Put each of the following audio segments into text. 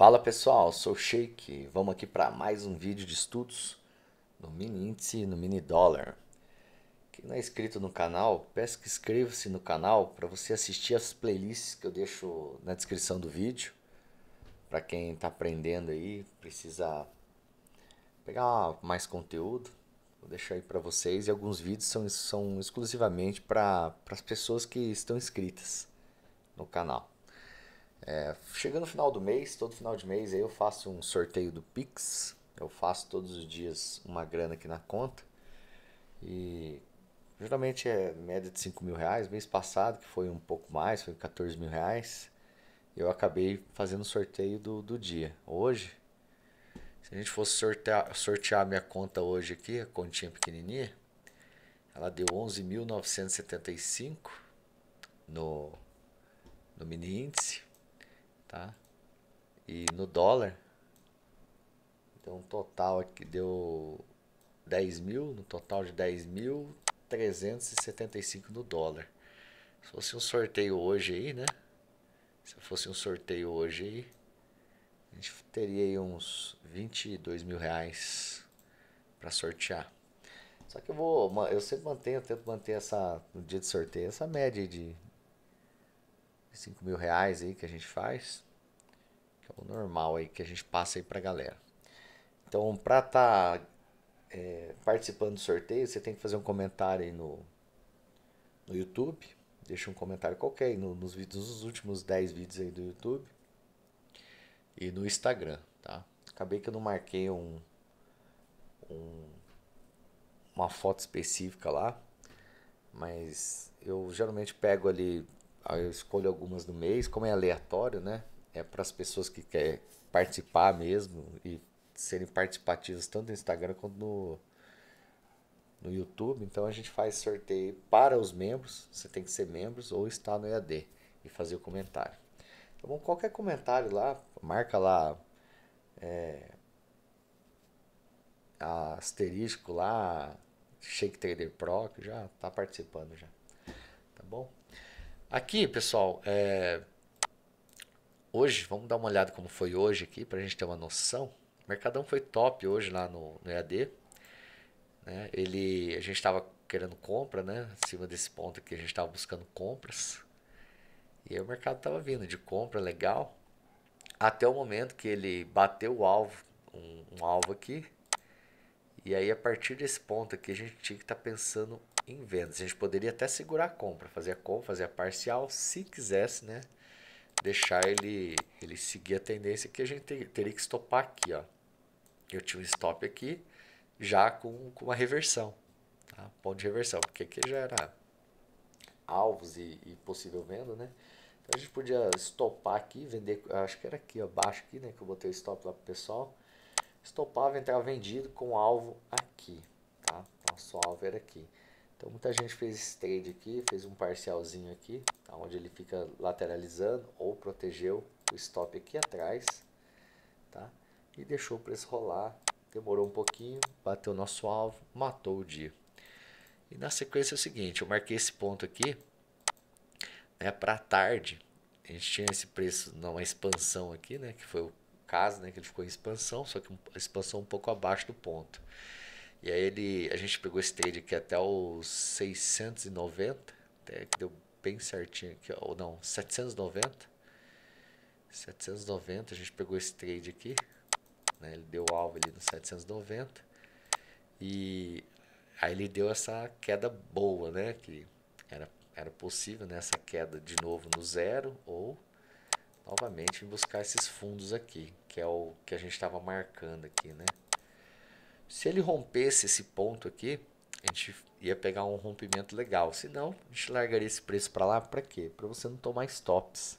Fala pessoal, sou Sheik. Vamos aqui para mais um vídeo de estudos no mini índice, no mini dólar. Quem não é inscrito no canal, peço que inscreva-se no canal para você assistir as playlists que eu deixo na descrição do vídeo. Para quem está aprendendo aí, precisa pegar mais conteúdo. Vou deixar aí para vocês e alguns vídeos são, são exclusivamente para as pessoas que estão inscritas no canal. É, chegando no final do mês, todo final de mês eu faço um sorteio do Pix. Eu faço todos os dias uma grana aqui na conta. E geralmente é média de 5 mil reais. Mês passado, que foi um pouco mais, foi 14 mil reais. Eu acabei fazendo o sorteio do, do dia. Hoje, se a gente fosse sortear, sortear minha conta hoje aqui, a continha pequenininha, ela deu 11.975 no, no mini índice tá? E no dólar, então o total aqui deu 10 mil, no total de 10.375 mil, no dólar. Se fosse um sorteio hoje aí, né? Se fosse um sorteio hoje aí, a gente teria aí uns 22 mil reais para sortear. Só que eu vou, eu sempre mantenho, eu tento manter essa, no dia de sorteio, essa média de 5 mil reais aí que a gente faz, que é o normal aí que a gente passa aí pra galera. Então, pra estar tá, é, participando do sorteio, você tem que fazer um comentário aí no, no YouTube. Deixa um comentário qualquer aí no, nos, vídeos, nos últimos 10 vídeos aí do YouTube. E no Instagram, tá? Acabei que eu não marquei um, um uma foto específica lá, mas eu geralmente pego ali eu escolho algumas do mês, como é aleatório, né? É para as pessoas que querem participar mesmo e serem participativas tanto no Instagram quanto no, no YouTube. Então a gente faz sorteio para os membros. Você tem que ser membros ou estar no EAD e fazer o comentário. Tá bom? Qualquer comentário lá, marca lá é, asterisco lá, Shake Trader Pro, que já está participando já. Tá bom? Aqui, pessoal, é... hoje, vamos dar uma olhada como foi hoje aqui, para a gente ter uma noção. O Mercadão foi top hoje lá no, no EAD. Né? Ele, a gente estava querendo compra, né? Acima desse ponto aqui, a gente estava buscando compras. E aí o mercado estava vindo de compra, legal. Até o momento que ele bateu o alvo, um, um alvo aqui. E aí, a partir desse ponto aqui, a gente tinha que estar tá pensando em vendas. A gente poderia até segurar a compra, fazer a compra, fazer a parcial, se quisesse, né? Deixar ele, ele seguir a tendência que a gente teria que estopar aqui, ó. Eu tinha um stop aqui, já com, com uma reversão, tá? Ponto de reversão, porque aqui já era alvos e, e possível venda, né? Então a gente podia estopar aqui, vender, acho que era aqui, ó, baixo aqui, né? Que eu botei o stop lá pro pessoal. Estopava, entrava vendido com alvo aqui, tá? Nosso alvo era aqui. Então muita gente fez esse trade aqui, fez um parcialzinho aqui, onde ele fica lateralizando ou protegeu o stop aqui atrás, tá? E deixou o preço rolar, demorou um pouquinho, bateu nosso alvo, matou o dia. E na sequência é o seguinte, eu marquei esse ponto aqui, né, para tarde, a gente tinha esse preço numa expansão aqui, né, que foi o caso, né, que ele ficou em expansão, só que expansão um pouco abaixo do ponto. E aí ele, a gente pegou esse trade aqui até os 690, até que deu bem certinho aqui, ou não, 790. 790, a gente pegou esse trade aqui, né? Ele deu alvo ali no 790. E aí ele deu essa queda boa, né, que era era possível nessa né? queda de novo no zero ou novamente buscar esses fundos aqui, que é o que a gente estava marcando aqui, né? Se ele rompesse esse ponto aqui, a gente ia pegar um rompimento legal. Se não, a gente largaria esse preço para lá para quê? Para você não tomar stops.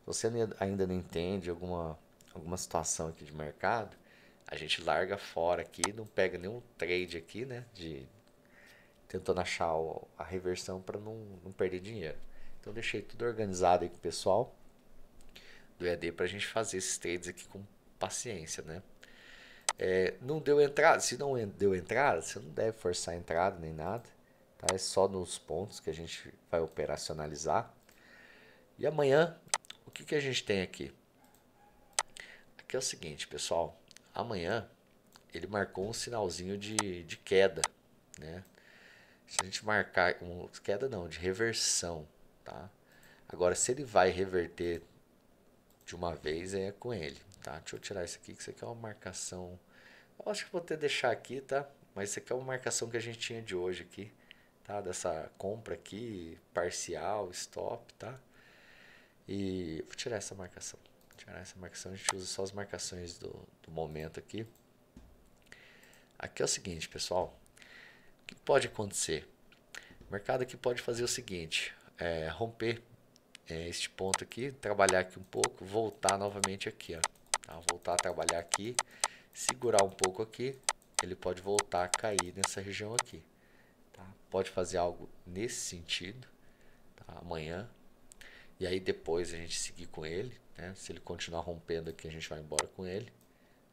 Se você ainda não entende alguma, alguma situação aqui de mercado, a gente larga fora aqui, não pega nenhum trade aqui, né? De tentando achar a reversão para não, não perder dinheiro. Então deixei tudo organizado aí com o pessoal do EAD para a gente fazer esses trades aqui com paciência, né? É, não deu entrada. Se não deu entrada, você não deve forçar a entrada nem nada. Tá? É só nos pontos que a gente vai operacionalizar. E amanhã, o que, que a gente tem aqui? Aqui é o seguinte, pessoal. Amanhã ele marcou um sinalzinho de, de queda. Né? Se a gente marcar. Um, queda não, de reversão. Tá? Agora, se ele vai reverter de uma vez, é com ele tá? Deixa eu tirar isso aqui, que isso aqui é uma marcação. Eu acho que vou ter deixar aqui, tá? Mas isso aqui é uma marcação que a gente tinha de hoje aqui, tá? Dessa compra aqui, parcial, stop, tá? E vou tirar essa marcação. Vou tirar essa marcação, a gente usa só as marcações do, do momento aqui. Aqui é o seguinte, pessoal. O que pode acontecer? O mercado aqui pode fazer o seguinte, é, romper é, este ponto aqui, trabalhar aqui um pouco, voltar novamente aqui, ó. Voltar a trabalhar aqui, segurar um pouco aqui, ele pode voltar a cair nessa região aqui. Tá? Pode fazer algo nesse sentido tá? amanhã. E aí depois a gente seguir com ele. Né? Se ele continuar rompendo aqui, a gente vai embora com ele.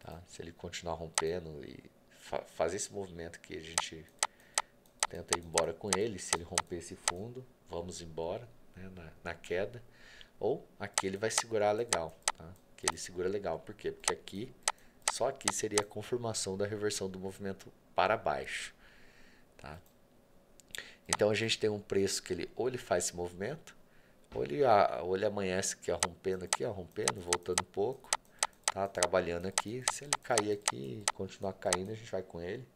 Tá? Se ele continuar rompendo e fa fazer esse movimento que a gente tenta ir embora com ele. Se ele romper esse fundo, vamos embora né? na, na, queda. Ou aqui ele vai segurar legal. Tá? que ele segura legal. Por quê? Porque aqui, só aqui seria a confirmação da reversão do movimento para baixo. Tá? Então a gente tem um preço que ele ou ele faz esse movimento, ou ele, ah, ou ele amanhece aqui, ó, é rompendo aqui, ó, rompendo, voltando um pouco, tá? trabalhando aqui. Se ele cair aqui e continuar caindo, a gente vai com ele.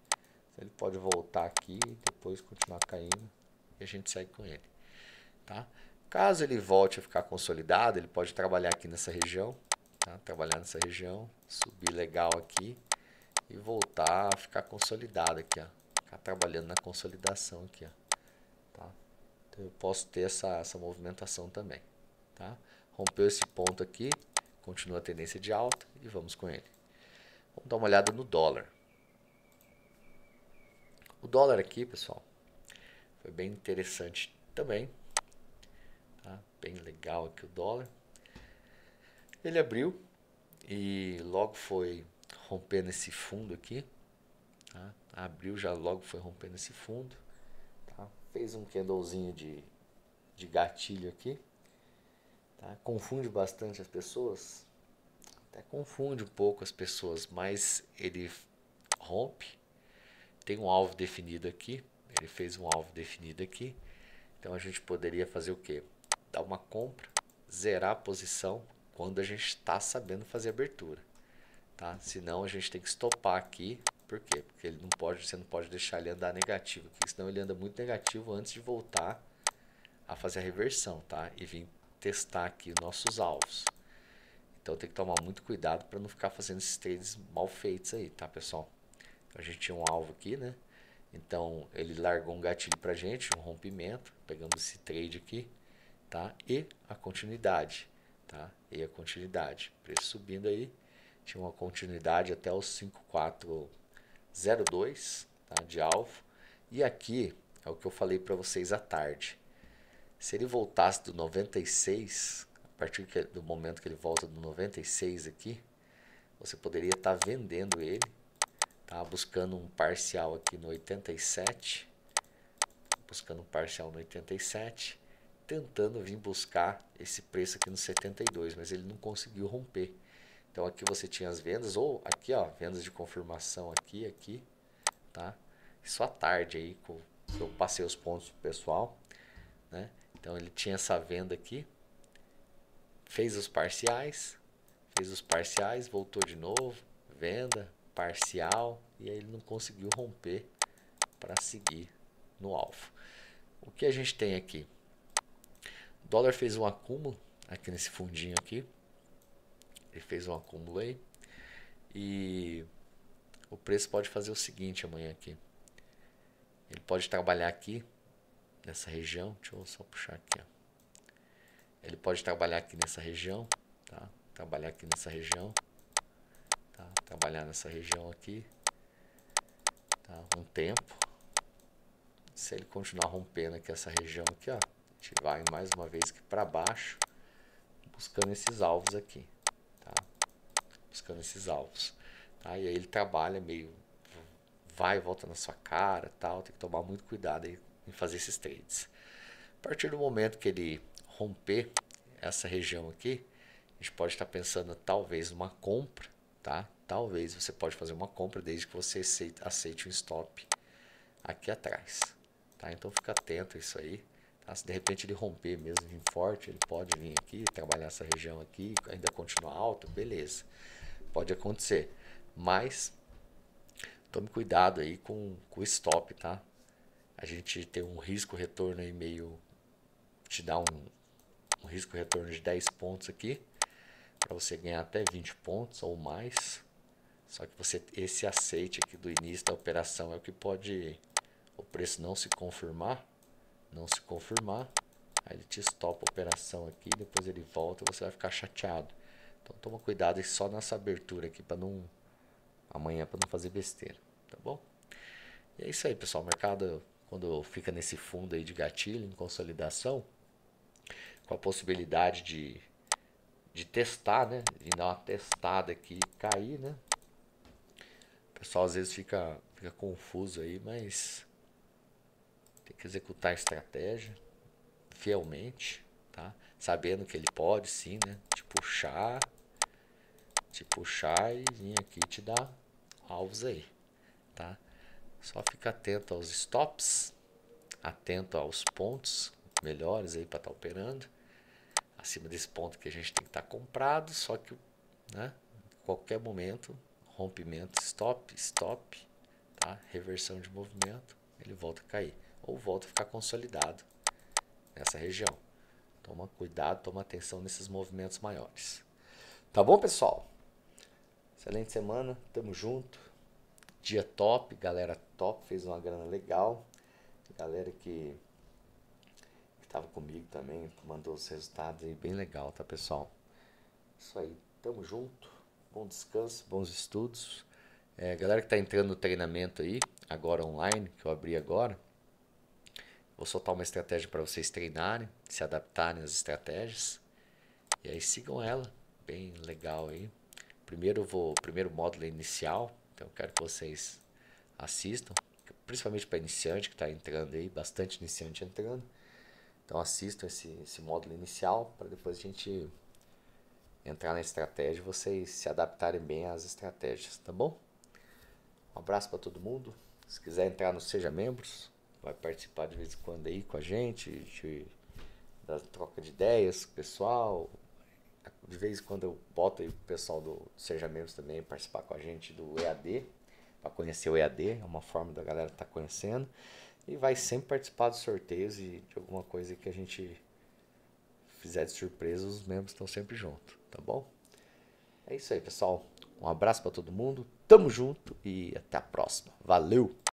Ele pode voltar aqui e depois continuar caindo e a gente segue com ele. Tá? Caso ele volte a ficar consolidado, ele pode trabalhar aqui nessa região, tá? trabalhar nessa região, subir legal aqui e voltar a ficar consolidado aqui, ó. Ficar trabalhando na consolidação aqui, ó. Tá? Então eu posso ter essa, essa movimentação também, tá? Rompeu esse ponto aqui, continua a tendência de alta e vamos com ele. Vamos dar uma olhada no dólar. O dólar aqui, pessoal, foi bem interessante também. Tá? Bem legal aqui o dólar. Ele abriu e logo foi rompendo esse fundo aqui. Tá? Abriu, já logo foi rompendo esse fundo. Tá? Fez um candlezinho de, de gatilho aqui. Tá? Confunde bastante as pessoas. Até confunde um pouco as pessoas, mas ele rompe. Tem um alvo definido aqui. Ele fez um alvo definido aqui. Então a gente poderia fazer o que? Dar uma compra, zerar a posição, quando a gente está sabendo fazer abertura, tá? Senão a gente tem que estopar aqui, por quê? Porque ele não pode, você não pode deixar ele andar negativo, porque senão ele anda muito negativo antes de voltar a fazer a reversão, tá? E vir testar aqui nossos alvos. Então tem que tomar muito cuidado para não ficar fazendo esses trades mal feitos aí, tá, pessoal? Então, a gente tinha um alvo aqui, né? Então ele largou um gatilho para gente, um rompimento, pegamos esse trade aqui, tá? E a continuidade. Tá? E a continuidade. Preço subindo aí. Tinha uma continuidade até os 5402 tá? de alvo. E aqui é o que eu falei para vocês à tarde. Se ele voltasse do 96, a partir do momento que ele volta do 96 aqui, você poderia estar tá vendendo ele, tá? buscando um parcial aqui no 87, buscando um parcial no 87, tentando vir buscar esse preço aqui no 72, mas ele não conseguiu romper. Então aqui você tinha as vendas ou aqui, ó, vendas de confirmação aqui, aqui, tá? Só à tarde aí que eu passei os pontos pro pessoal, né? Então ele tinha essa venda aqui, fez os parciais, fez os parciais, voltou de novo, venda, parcial, e aí ele não conseguiu romper para seguir no alvo. O que a gente tem aqui? dólar fez um acúmulo aqui nesse fundinho aqui. Ele fez um acúmulo aí. E o preço pode fazer o seguinte amanhã aqui. Ele pode trabalhar aqui nessa região. Deixa eu só puxar aqui. Ó. Ele pode trabalhar aqui nessa região, tá? Trabalhar aqui nessa região, tá? Trabalhar nessa região aqui, tá? Um tempo. Se ele continuar rompendo aqui essa região aqui, ó gente vai mais uma vez aqui para baixo, buscando esses alvos aqui, tá? Buscando esses alvos, tá? E aí ele trabalha meio vai e volta na sua cara, tal, tem que tomar muito cuidado aí em fazer esses trades. A partir do momento que ele romper essa região aqui, a gente pode estar pensando talvez uma compra, tá? Talvez você pode fazer uma compra desde que você aceite, aceite um stop aqui atrás, tá? Então fica atento a isso aí. Ah, se de repente ele romper mesmo, vir forte, ele pode vir aqui, trabalhar essa região aqui, ainda continuar alto, beleza. Pode acontecer. Mas tome cuidado aí com, com o stop, tá? A gente tem um risco retorno aí meio. te dá um, um risco retorno de 10 pontos aqui. Para você ganhar até 20 pontos ou mais. Só que você esse aceite aqui do início da operação é o que pode o preço não se confirmar não se confirmar, aí ele te stopa a operação aqui, depois ele volta, você vai ficar chateado. Então toma cuidado só nessa abertura aqui para não amanhã para não fazer besteira, tá bom? E é isso aí, pessoal, o mercado quando fica nesse fundo aí de gatilho em consolidação, com a possibilidade de de testar, né? De dar uma testada aqui e cair, né? O pessoal às vezes fica, fica confuso aí, mas tem que executar a estratégia fielmente, tá? Sabendo que ele pode sim, né? Te puxar, te puxar e vir aqui te dar alvos aí, tá? Só fica atento aos stops, atento aos pontos melhores aí para estar tá operando. Acima desse ponto que a gente tem que estar tá comprado, só que, né? Qualquer momento, rompimento, stop, stop, tá? Reversão de movimento, ele volta a cair ou volta a ficar consolidado nessa região. Toma cuidado, toma atenção nesses movimentos maiores. Tá bom, pessoal? Excelente semana, tamo junto. Dia top, galera top, fez uma grana legal. Galera que estava comigo também, mandou os resultados aí, bem legal, tá, pessoal? Isso aí, tamo junto. Bom descanso, bons estudos. É, galera que está entrando no treinamento aí, agora online, que eu abri agora, Vou soltar uma estratégia para vocês treinarem, se adaptarem às estratégias. E aí sigam ela, bem legal aí. Primeiro eu vou, primeiro módulo é inicial, então eu quero que vocês assistam, principalmente para iniciante que está entrando aí, bastante iniciante entrando. Então assistam esse, esse módulo inicial para depois a gente entrar na estratégia e vocês se adaptarem bem às estratégias, tá bom? Um abraço para todo mundo. Se quiser entrar no Seja Membros, vai participar de vez em quando aí com a gente, de, da troca de ideias, pessoal. De vez em quando eu boto aí o pessoal do Seja Membros também participar com a gente do EAD, para conhecer o EAD, é uma forma da galera estar tá conhecendo. E vai sempre participar dos sorteios e de alguma coisa que a gente fizer de surpresa, os membros estão sempre junto, tá bom? É isso aí, pessoal. Um abraço para todo mundo. Tamo junto e até a próxima. Valeu!